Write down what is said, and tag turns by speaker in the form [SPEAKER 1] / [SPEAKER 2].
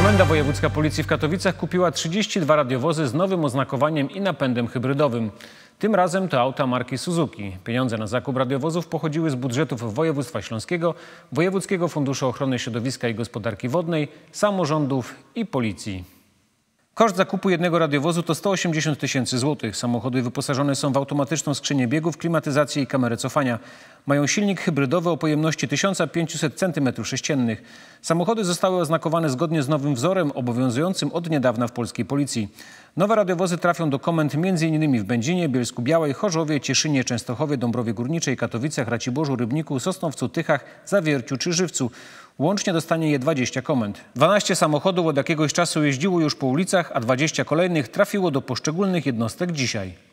[SPEAKER 1] Komenda Wojewódzka Policji w Katowicach kupiła 32 radiowozy z nowym oznakowaniem i napędem hybrydowym. Tym razem to auta marki Suzuki. Pieniądze na zakup radiowozów pochodziły z budżetów województwa śląskiego, Wojewódzkiego Funduszu Ochrony Środowiska i Gospodarki Wodnej, samorządów i policji. Koszt zakupu jednego radiowozu to 180 tysięcy złotych. Samochody wyposażone są w automatyczną skrzynię biegów, klimatyzację i kamerę cofania. Mają silnik hybrydowy o pojemności 1500 cm3. Samochody zostały oznakowane zgodnie z nowym wzorem obowiązującym od niedawna w polskiej policji. Nowe radiowozy trafią do komend m.in. w Będzinie, Bielsku Białej, Chorzowie, Cieszynie, Częstochowie, Dąbrowie Górniczej, Katowicach, Raciborzu, Rybniku, Sosnowcu, Tychach, Zawierciu czy Żywcu. Łącznie dostanie je 20 komend. 12 samochodów od jakiegoś czasu jeździło już po ulicach, a 20 kolejnych trafiło do poszczególnych jednostek dzisiaj.